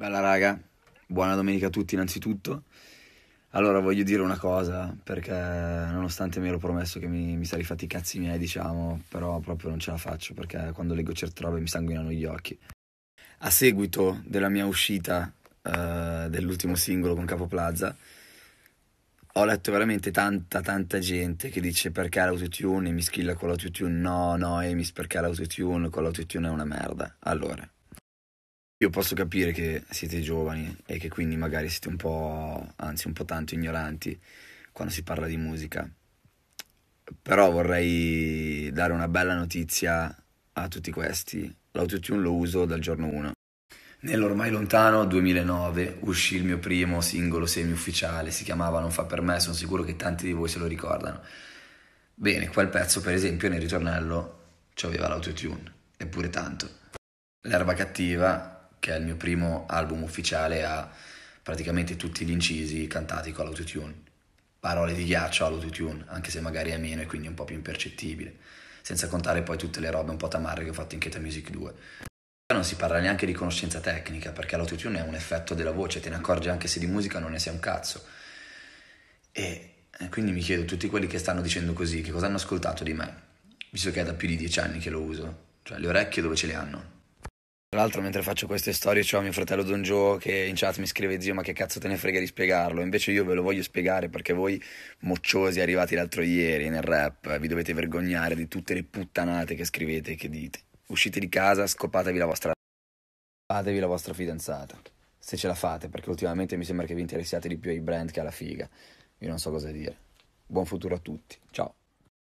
Bella raga, buona domenica a tutti innanzitutto. Allora voglio dire una cosa, perché nonostante mi ero promesso che mi, mi sarei fatti i cazzi miei, diciamo, però proprio non ce la faccio, perché quando leggo certe robe mi sanguinano gli occhi. A seguito della mia uscita eh, dell'ultimo singolo con Capo Plaza, ho letto veramente tanta tanta gente che dice perché l'autotune mi schilla con l'autotune no no Emis perché l'autotune con l'autotune è una merda allora io posso capire che siete giovani e che quindi magari siete un po', anzi un po' tanto ignoranti quando si parla di musica, però vorrei dare una bella notizia a tutti questi. L'autotune lo uso dal giorno 1. Nell'ormai lontano 2009 uscì il mio primo singolo semi-ufficiale, si chiamava Non fa per me, sono sicuro che tanti di voi se lo ricordano. Bene, quel pezzo per esempio nel ritornello c'aveva l'autotune, eppure tanto. L'erba cattiva che è il mio primo album ufficiale, ha praticamente tutti gli incisi cantati con l'autotune. Parole di ghiaccio all'autotune, anche se magari è meno e quindi un po' più impercettibile. Senza contare poi tutte le robe un po' tamarre che ho fatto in Keta Music 2. Non si parla neanche di conoscenza tecnica, perché l'autotune è un effetto della voce, te ne accorgi anche se di musica non ne sei un cazzo. E eh, quindi mi chiedo, tutti quelli che stanno dicendo così, che cosa hanno ascoltato di me? Visto che è da più di dieci anni che lo uso. Cioè, le orecchie dove ce le hanno? Tra l'altro, mentre faccio queste storie, c'ho mio fratello Don Joe che in chat mi scrive: Zio, ma che cazzo te ne frega di spiegarlo? Invece io ve lo voglio spiegare perché voi, mocciosi arrivati l'altro ieri nel rap, vi dovete vergognare di tutte le puttanate che scrivete e che dite. Uscite di casa, scopatevi la vostra. Fatevi la vostra fidanzata. Se ce la fate, perché ultimamente mi sembra che vi interessiate di più ai brand che alla figa. Io non so cosa dire. Buon futuro a tutti. Ciao.